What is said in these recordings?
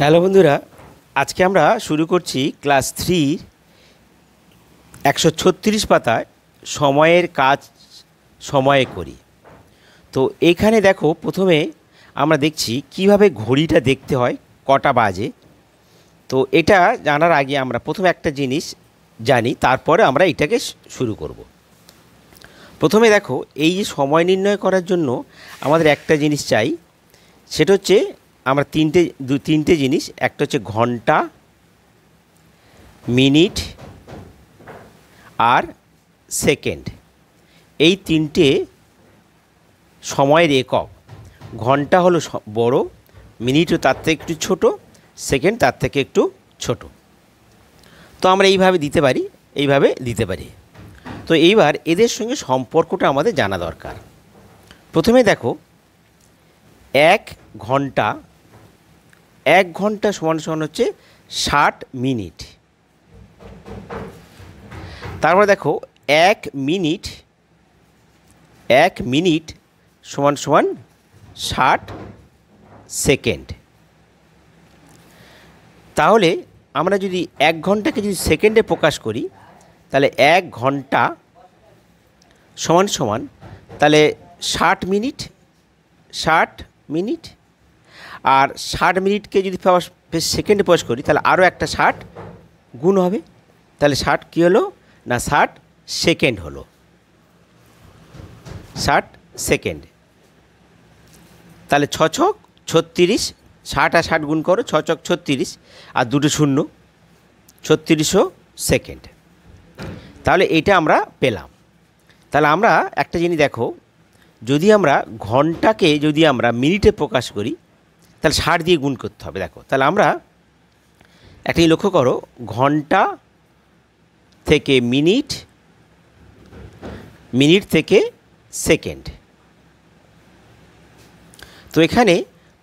Hello বন্ধুরা আজকে আমরা শুরু করছি ক্লাস থ্রির একশো ছত্রিশ পাতায় সময়ের কাজ সময়ে করি তো এখানে দেখো প্রথমে আমরা দেখছি কিভাবে ঘড়িটা দেখতে হয় কটা বাজে তো এটা জানার আগে আমরা প্রথমে একটা জিনিস জানি তারপরে আমরা এটাকে শুরু করব। প্রথমে দেখো এই যে সময় নির্ণয় করার জন্য আমাদের একটা জিনিস চাই সেটা হচ্ছে আমরা তিনটে দু তিনটে জিনিস একটা হচ্ছে ঘন্টা মিনিট আর সেকেন্ড এই তিনটে সময়ের একক ঘন্টা হলো বড় মিনিটও তার থেকে একটু ছোট সেকেন্ড তার থেকে একটু ছোট তো আমরা এইভাবে দিতে পারি এইভাবে দিতে পারি তো এইবার এদের সঙ্গে সম্পর্কটা আমাদের জানা দরকার প্রথমে দেখো এক ঘন্টা এক ঘন্টা সমান সমান হচ্ছে ষাট মিনিট তারপরে দেখো এক মিনিট এক মিনিট সমান সমান ষাট সেকেন্ড তাহলে আমরা যদি এক ঘন্টাকে যদি সেকেন্ডে প্রকাশ করি তাহলে এক ঘন্টা সমান সমান তাহলে ষাট মিনিট ষাট মিনিট আর ষাট মিনিটকে যদি সেকেন্ড পজ করি তাহলে আরও একটা ষাট গুণ হবে তাহলে ষাট কী হলো না ষাট সেকেন্ড হলো ষাট সেকেন্ড তাহলে ছ ছক ছত্রিশ ষাট আর ষাট গুণ করো ছ ছক ছত্রিশ আর দুটো শূন্য ছত্রিশও সেকেন্ড তাহলে এটা আমরা পেলাম তাহলে আমরা একটা জিনিস দেখো যদি আমরা ঘন্টাকে যদি আমরা মিনিটে প্রকাশ করি তাহলে ষাট দিয়ে গুণ করতে হবে দেখো তাহলে আমরা একটা লক্ষ্য করো ঘন্টা থেকে মিনিট মিনিট থেকে সেকেন্ড তো এখানে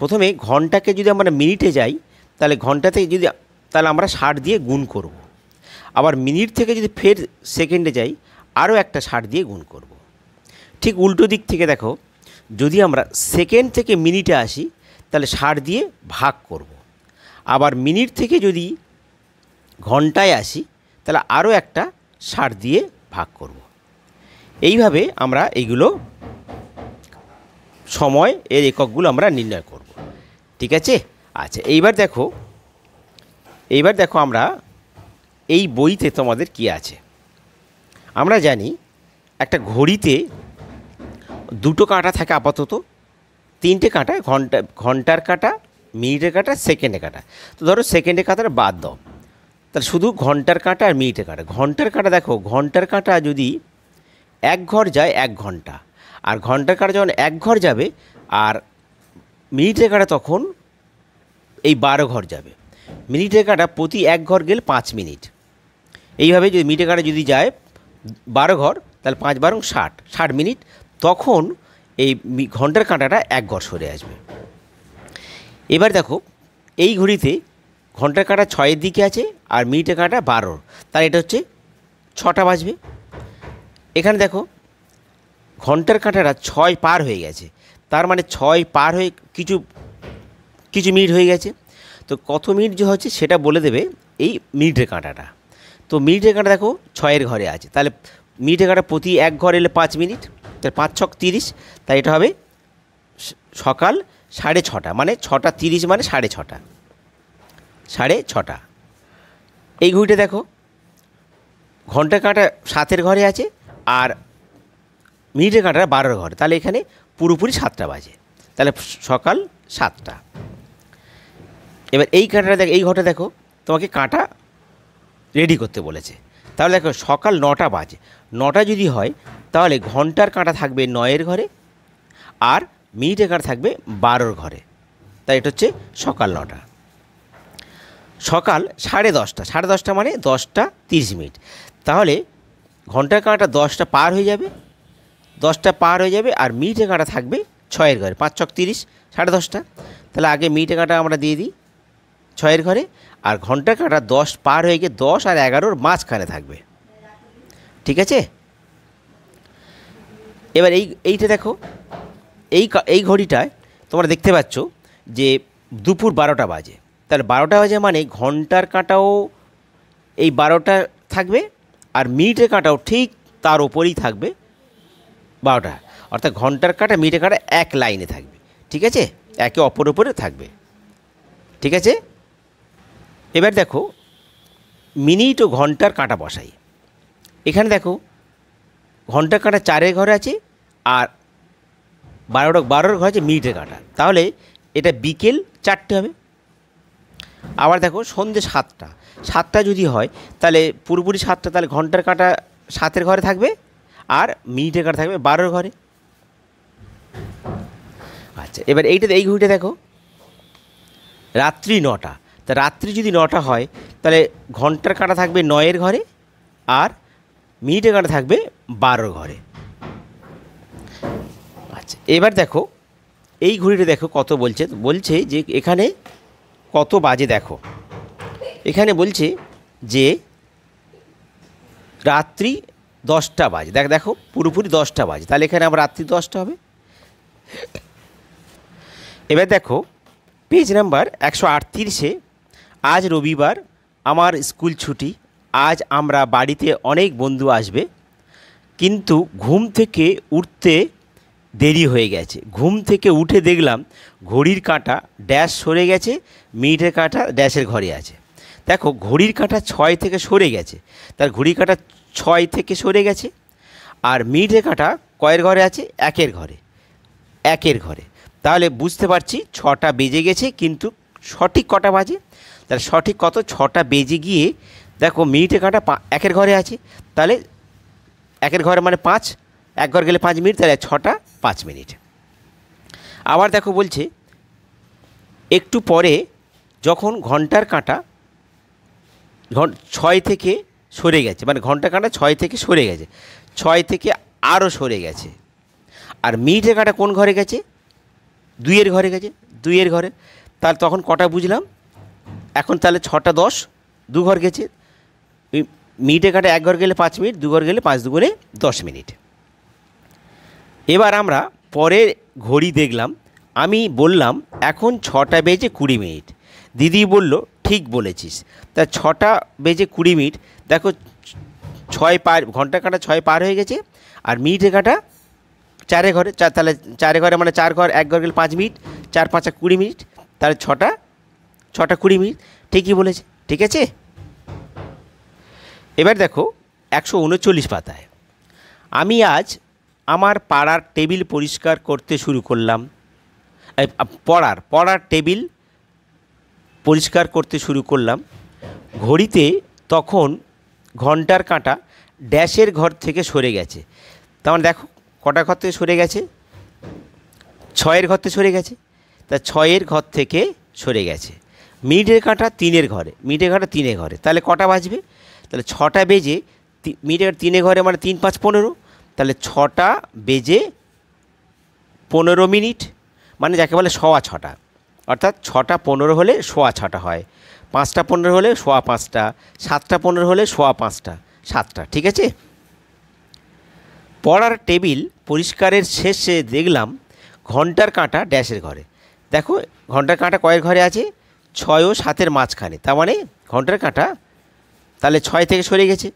প্রথমে ঘন্টাকে যদি আমরা মিনিটে যাই তাহলে ঘন্টা থেকে যদি তাহলে আমরা ষাট দিয়ে গুণ করব। আবার মিনিট থেকে যদি ফের সেকেন্ডে যাই আরও একটা ষাট দিয়ে গুণ করব। ঠিক উল্টো দিক থেকে দেখো যদি আমরা সেকেন্ড থেকে মিনিটে আসি তাহলে ষাট দিয়ে ভাগ করব। আবার মিনিট থেকে যদি ঘন্টায় আসি তাহলে আরও একটা ষাট দিয়ে ভাগ করব। এইভাবে আমরা এইগুলো সময় এর এককগুলো আমরা নির্ণয় করব। ঠিক আছে আচ্ছা এইবার দেখো এইবার দেখো আমরা এই বইতে তোমাদের কি আছে আমরা জানি একটা ঘড়িতে দুটো কাঁটা থাকে আপাতত তিনটে কাঁটা ঘন্টা ঘন্টার কাঁটা মিনিটের কাঁটা সেকেন্ডে কাঁটা তো ধরো সেকেন্ডে কাঁটাটা বাদ দাও তাহলে শুধু ঘন্টার কাঁটা আর মিনিটের কাঁটা ঘন্টার কাঁটা দেখো ঘন্টার কাঁটা যদি এক ঘর যায় এক ঘন্টা আর ঘন্টার কাঁটা যখন এক ঘর যাবে আর মিনিটের কাঁটা তখন এই বারো ঘর যাবে মিনিটের কাঁটা প্রতি এক ঘর গেলে পাঁচ মিনিট এইভাবে যদি মিনিটের কাঁটা যদি যায় বারো ঘর তাহলে পাঁচ বারো ষাট ষাট মিনিট তখন এই ঘন্টার কাঁটাটা এক ঘর সরে আসবে এবার দেখো এই ঘড়িতে ঘন্টার কাঁটা ছয়ের দিকে আছে আর মিনিটের কাঁটা বারোর তার এটা হচ্ছে ছটা বাজবে এখানে দেখো ঘন্টার কাঁটাটা ছয় পার হয়ে গেছে তার মানে ছয় পার হয়ে কিছু কিছু মিনিট হয়ে গেছে তো কত মিনিট যে হচ্ছে সেটা বলে দেবে এই মিনিটের কাঁটাটা তো মিনিটের কাঁটা দেখো ছয়ের ঘরে আছে তাহলে মিনিটের কাঁটা প্রতি এক ঘর এলে পাঁচ মিনিট তার পাঁচ ছক তিরিশ তাই এটা হবে সকাল সাড়ে ছটা মানে ছটা তিরিশ মানে সাড়ে ছটা সাড়ে ছটা এই ঘড়িটা দেখো ঘন্টা কাঁটা সাতের ঘরে আছে আর মিনিটের কাঁটা বারোর ঘরে তাহলে এখানে পুরোপুরি সাতটা বাজে তাহলে সকাল সাতটা এবার এই কাঁটাটা দেখ এই ঘটা দেখো তোমাকে কাঁটা রেডি করতে বলেছে তাহলে দেখো সকাল নটা বাজে নটা যদি হয় তাহলে ঘন্টার কাঁটা থাকবে নয়ের ঘরে আর মিনিটের কাঁটা থাকবে বারোর ঘরে তাই এটা হচ্ছে সকাল নটা সকাল সাড়ে দশটা সাড়ে দশটা মানে দশটা তিরিশ মিনিট তাহলে ঘন্টার কাঁটা দশটা পার হয়ে যাবে দশটা পার হয়ে যাবে আর মিনিটের কাঁটা থাকবে ছয়ের ঘরে পাঁচ ছক তিরিশ সাড়ে দশটা তাহলে আগে মিনিটের কাঁটা আমরা দিয়ে দিই ছয়ের ঘরে আর ঘন্টা কাটা দশ পার হয়ে গিয়ে দশ আর এগারোর মাঝখানে থাকবে ঠিক আছে এবার এই এইটা দেখো এই এই ঘড়িটায় তোমরা দেখতে পাচ্ছ যে দুপুর বারোটা বাজে তাহলে বারোটা বাজে মানে ঘন্টার কাঁটাও এই বারোটা থাকবে আর মিনিটের কাঁটাও ঠিক তার ওপরেই থাকবে বারোটা অর্থাৎ ঘন্টার কাঁটা মিনিটের কাঁটা এক লাইনে থাকবে ঠিক আছে একে অপর ওপরে থাকবে ঠিক আছে এবার দেখো মিনিট ও ঘন্টার কাঁটা বসাই এখানে দেখো ঘন্টার কাঁটা চারের ঘরে আছে আর বারোটা বারোর ঘর আছে মিনিটের কাঁটা তাহলে এটা বিকেল চারটে হবে আবার দেখো সন্ধ্যে সাতটা সাতটা যদি হয় তাহলে পুরোপুরি সাতটা তাহলে ঘন্টার কাঁটা সাতের ঘরে থাকবে আর মিনিটের কাঁটা থাকবে বারোর ঘরে আচ্ছা এবার এইটা এই ঘড়িটা দেখো রাত্রি নটা তা রাত্রি যদি নটা হয় তাহলে ঘন্টার কাঁটা থাকবে নয়ের ঘরে আর মিনিটের কাঁটা থাকবে বারো ঘরে আচ্ছা এবার দেখো এই ঘড়িটা দেখো কত বলছে বলছে যে এখানে কত বাজে দেখো এখানে বলছে যে রাত্রি দশটা বাজে দেখ দেখো পুরোপুরি দশটা বাজে তাহলে এখানে আবার রাত্রি দশটা হবে এবার দেখো পেজ নাম্বার একশো আটত্রিশে আজ রবিবার আমার স্কুল ছুটি আজ আমরা বাড়িতে অনেক বন্ধু আসবে কিন্তু ঘুম থেকে উঠতে দেরি হয়ে গেছে ঘুম থেকে উঠে দেখলাম ঘড়ির কাঁটা ড্যাশ সরে গেছে মিনিটের কাঁটা ড্যাশের ঘরে আছে দেখো ঘড়ির কাঁটা ছয় থেকে সরে গেছে তার ঘড়ির কাঁটা ছয় থেকে সরে গেছে আর মিনিটের কাঁটা কয়ের ঘরে আছে একের ঘরে একের ঘরে তাহলে বুঝতে পারছি ছটা বেজে গেছে কিন্তু সঠিক কটা বাজে তাহলে সঠিক কত ছটা বেজে গিয়ে দেখো মিনিটে কাটা একের ঘরে আছে তাহলে একের ঘরে মানে পাঁচ এক ঘর গেলে পাঁচ মিনিট তাহলে ছটা পাঁচ মিনিট আবার দেখো বলছে একটু পরে যখন ঘন্টার কাঁটা ছয় থেকে সরে গেছে মানে ঘন্টা কাঁটা ছয় থেকে সরে গেছে ছয় থেকে আরও সরে গেছে আর মিনিটের কাঁটা কোন ঘরে গেছে দুইয়ের ঘরে গেছে দুইয়ের ঘরে তাহলে তখন কটা বুঝলাম এখন তাহলে ছটা দশ দু ঘর গেছে মিনিটে কাটে এক ঘর গেলে পাঁচ মিনিট দু ঘর গেলে পাঁচ দুগুণে দশ মিনিট এবার আমরা পরের ঘড়ি দেখলাম আমি বললাম এখন ছটা বেজে কুড়ি মিনিট দিদি বলল ঠিক বলেছিস তা ছটা বেজে কুড়ি মিনিট দেখো ছয় পার ঘন্টা কাটা ছয় পার হয়ে গেছে আর মিনিটে কাটা চারে ঘরে চার তাহলে চারে ঘরে মানে চার ঘর এক ঘর গেলে পাঁচ মিনিট চার পাঁচা কুড়ি মিনিট তাহলে ছটা ছটা কুড়ি মিনিট ঠিকই বলেছে ঠিক আছে এবার দেখো একশো উনচল্লিশ পাতায় আমি আজ আমার পাড়ার টেবিল পরিষ্কার করতে শুরু করলাম পড়ার পড়ার টেবিল পরিষ্কার করতে শুরু করলাম ঘড়িতে তখন ঘন্টার কাঁটা ড্যাশের ঘর থেকে সরে গেছে তেমন মানে দেখো কটা ঘর থেকে সরে গেছে ছয়ের ঘর থেকে সরে গেছে তা ছয়ের ঘর থেকে সরে গেছে মিনিটের কাঁটা তিনের ঘরে মিনিটের কাঁটা তিনে ঘরে তাহলে কটা বাজবে তাহলে ছটা বেজে মিনিটের তিনে ঘরে মানে তিন পাঁচ পনেরো তাহলে ছটা বেজে পনেরো মিনিট মানে যাকে বলে সোয়া ছটা অর্থাৎ ছটা পনেরো হলে সোয়া ছটা হয় পাঁচটা পনেরো হলে সোয়া পাঁচটা সাতটা পনেরো হলে সোয়া পাঁচটা সাতটা ঠিক আছে পড়ার টেবিল পরিষ্কারের শেষে দেখলাম ঘন্টার কাঁটা ড্যাশের ঘরে দেখো ঘন্টার কাঁটা কয়ের ঘরে আছে ছয় ও সাতের মাঝখানে তার মানে ঘন্টার কাঁটা তাহলে ছয় থেকে সরে গেছে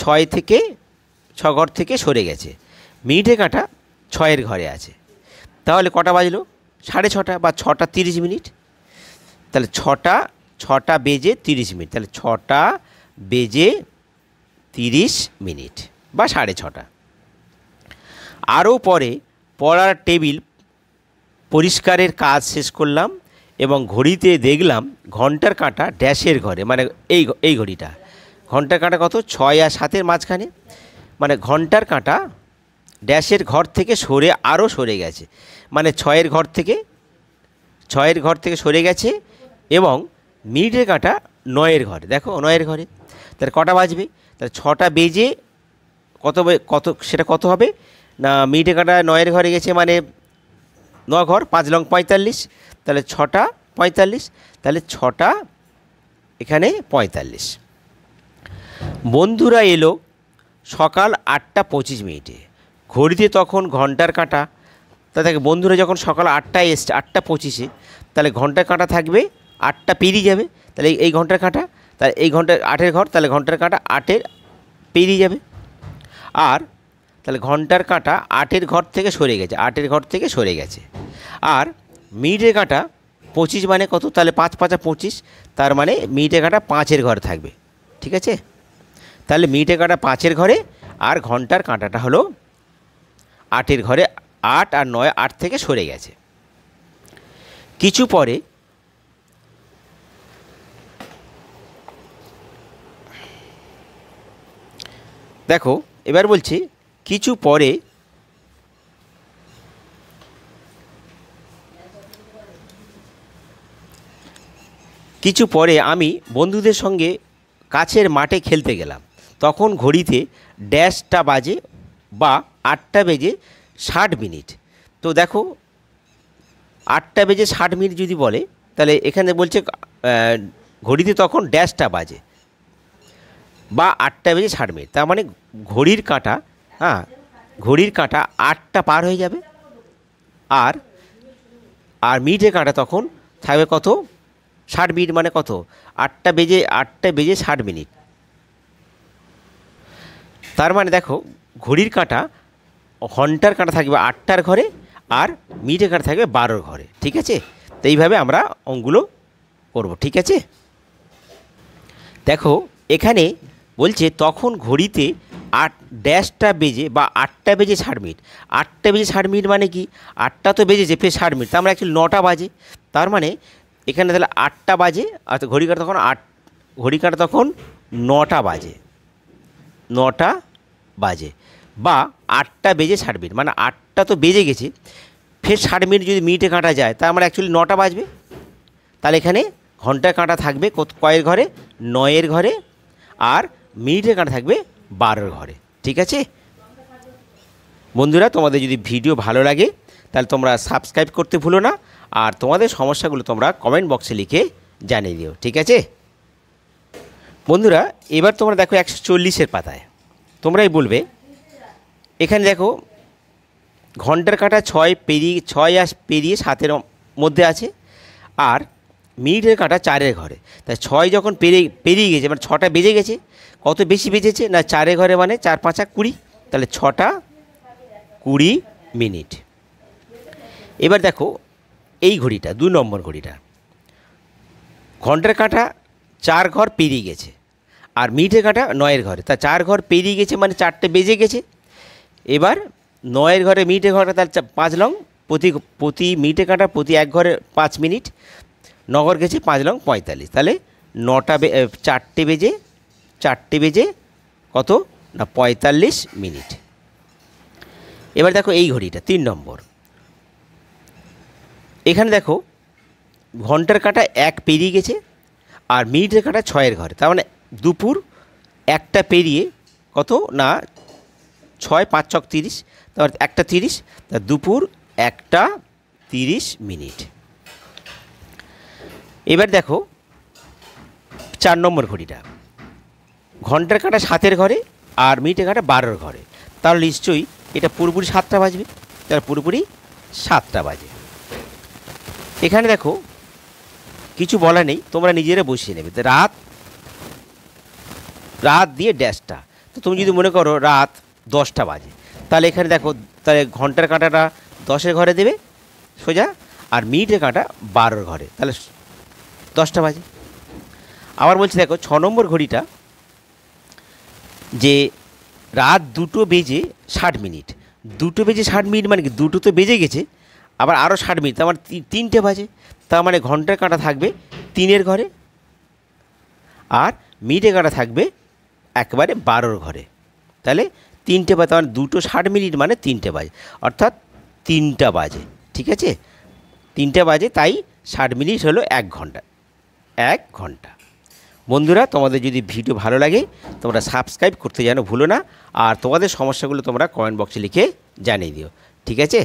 ছয় থেকে ছ ঘর থেকে সরে গেছে মিনিটে কাঁটা ছয়ের ঘরে আছে তাহলে কটা বাজলো সাড়ে ছটা বা ছটা তিরিশ মিনিট তাহলে ছটা ছটা বেজে তিরিশ মিনিট তাহলে ছটা বেজে তিরিশ মিনিট বা সাড়ে ছটা আরও পরে পড়ার টেবিল পরিষ্কারের কাজ শেষ করলাম এবং ঘড়িতে দেখলাম ঘন্টার কাঁটা ড্যাশের ঘরে মানে এই এই ঘড়িটা ঘন্টার কাঁটা কত ছয় আর সাতের মাঝখানে মানে ঘন্টার কাঁটা ড্যাশের ঘর থেকে সরে আরও সরে গেছে মানে ছয়ের ঘর থেকে ছয়ের ঘর থেকে সরে গেছে এবং মিনিটের কাঁটা নয়ের ঘরে দেখো নয়ের ঘরে তার কটা বাজবে তার ছটা বেজে কত কত সেটা কত হবে না মিনিটের কাঁটা নয়ের ঘরে গেছে মানে ন ঘর পাঁচ লং পঁয়তাল্লিশ তাহলে ছটা পঁয়তাল্লিশ তাহলে ছটা এখানে পঁয়তাল্লিশ বন্ধুরা এলো সকাল আটটা পঁচিশ মিনিটে ঘড়িতে তখন ঘন্টার কাঁটা থাকে বন্ধুরা যখন সকাল আটটায় এসছে আটটা পঁচিশে তাহলে ঘন্টার কাঁটা থাকবে আটটা পেরিয়ে যাবে তাহলে এই ঘন্টার কাঁটা তাহলে এই ঘন্টার আটের ঘর তাহলে ঘন্টার কাঁটা আটের পেরিয়ে যাবে আর তাহলে ঘন্টার কাঁটা আটের ঘর থেকে সরে গেছে আটের ঘর থেকে সরে গেছে আর মিনিটের কাঁটা পঁচিশ মানে কত তাহলে পাঁচ পাঁচা পঁচিশ তার মানে মিটে কাঁটা পাঁচের ঘরে থাকবে ঠিক আছে তাহলে মিটে কাঁটা পাঁচের ঘরে আর ঘন্টার কাঁটাটা হলো আটের ঘরে আট আর নয় আট থেকে সরে গেছে কিছু পরে দেখো এবার বলছি কিছু পরে কিছু পরে আমি বন্ধুদের সঙ্গে কাছের মাঠে খেলতে গেলাম তখন ঘড়িতে ড্যাশটা বাজে বা আটটা বেজে ষাট মিনিট তো দেখো আটটা বেজে ষাট মিনিট যদি বলে তাহলে এখানে বলছে ঘড়িতে তখন ড্যাশটা বাজে বা আটটা বেজে ষাট মিনিট তার মানে ঘড়ির কাঁটা হ্যাঁ ঘড়ির কাঁটা আটটা পার হয়ে যাবে আর আর মিটের কাঁটা তখন থাকবে কত ষাট মিনিট মানে কত আটটা বেজে আটটা বেজে ষাট মিনিট তার মানে দেখো ঘড়ির কাঁটা ঘন্টার কাঁটা থাকবে আটটার ঘরে আর মিটের কাঁটা থাকবে বারোর ঘরে ঠিক আছে তো এইভাবে আমরা অঙ্কগুলো করব ঠিক আছে দেখো এখানে বলছে তখন ঘড়িতে আট ড্যাশটা বেজে বা আটটা বেজে ষাট মিনিট আটটা বেজে ষাট মিনিট মানে কি আটটা তো বেজেছে ফের ষাট মিনিট তার মানে অ্যাকচুয়ালি নটা বাজে তার মানে এখানে তাহলে আটটা বাজে আর ঘড়ি কাটা তখন আট ঘড়ি কাটা তখন নটা বাজে নটা বাজে বা আটটা বেজে ষাট মিনিট মানে আটটা তো বেজে গেছে ফের ষাট মিনিট যদি মিনিটে কাটা যায় তার মানে অ্যাকচুয়ালি নটা বাজবে তাহলে এখানে ঘন্টা কাঁটা থাকবে কয়ের ঘরে নয়ের ঘরে আর মিনিটের কাটা থাকবে বারোর ঘরে ঠিক আছে বন্ধুরা তোমাদের যদি ভিডিও ভালো লাগে তাহলে তোমরা সাবস্ক্রাইব করতে ভুলো না আর তোমাদের সমস্যাগুলো তোমরা কমেন্ট বক্সে লিখে জানিয়ে দিও ঠিক আছে বন্ধুরা এবার তোমরা দেখো একশো চল্লিশের পাতায় তোমরাই বলবে এখানে দেখো ঘন্টার কাটা ছয় পেরিয়ে ছয় আস পেরিয়ে সাতের মধ্যে আছে আর মিনিটের কাঁটা চারের ঘরে তাই ছয় যখন পেরিয়ে পেরিয়ে গেছে মানে ছটা বেজে গেছে কত বেশি বেজেছে না চারে ঘরে মানে চার পাঁচা কুড়ি তাহলে ছটা কুড়ি মিনিট এবার দেখো এই ঘড়িটা দু নম্বর ঘড়িটা ঘন্টার কাঁটা চার ঘর পেরিয়ে গেছে আর মিনিটের কাঁটা নয়ের ঘরে তা চার ঘর পেরিয়ে গেছে মানে চারটে বেজে গেছে এবার নয়ের ঘরে মিনিটের ঘরটা তার পাঁচ লং প্রতি প্রতি মিনিটে কাঁটা প্রতি এক ঘরে পাঁচ মিনিট নগর গেছে পাঁচ লং পঁয়তাল্লিশ তাহলে নটা বে চারটে বেজে চারটে বেজে কত না পঁয়তাল্লিশ মিনিট এবার দেখো এই ঘড়িটা তিন নম্বর এখানে দেখো ঘন্টার কাটা এক পেরিয়ে গেছে আর মিনিটের কাটা ছয়ের ঘরে তার মানে দুপুর একটা পেরিয়ে কত না ছয় পাঁচ ছক তিরিশ তার একটা তিরিশ তা দুপুর একটা তিরিশ মিনিট এবার দেখো চার নম্বর ঘড়িটা ঘন্টার কাটা সাতের ঘরে আর মিনিটের কাটা বারোর ঘরে তাহলে নিশ্চয়ই এটা পুরোপুরি সাতটা বাজবে তার পুরোপুরি সাতটা বাজে এখানে দেখো কিছু বলা নেই তোমরা নিজেরা বসিয়ে নেবে রাত রাত দিয়ে ড্যাশটা তো তুমি যদি মনে করো রাত দশটা বাজে তাহলে এখানে দেখো তাহলে ঘন্টার কাঁটাটা দশের ঘরে দেবে সোজা আর মিনিটের কাঁটা বারোর ঘরে তাহলে দশটা বাজে আবার বলছি দেখো ছ নম্বর ঘড়িটা যে রাত দুটো বেজে ষাট মিনিট দুটো বেজে ষাট মিনিট মানে কি দুটো তো বেজে গেছে আবার আরও ষাট মিনিট তার মানে তিনটে বাজে তার মানে ঘন্টার কাঁটা থাকবে তিনের ঘরে আর মিনিটের কাঁটা থাকবে একবারে বারোর ঘরে তাহলে তিনটে বাজে মানে দুটো ষাট মিনিট মানে তিনটে বাজে অর্থাৎ তিনটা বাজে ঠিক আছে তিনটা বাজে তাই ষাট মিনিট হলো এক ঘন্টা এক ঘন্টা বন্ধুরা তোমাদের যদি ভিডিও ভালো লাগে তোমরা সাবস্ক্রাইব করতে যেন ভুলো না আর তোমাদের সমস্যাগুলো তোমরা কমেন্ট বক্সে লিখে জানিয়ে দিও ঠিক আছে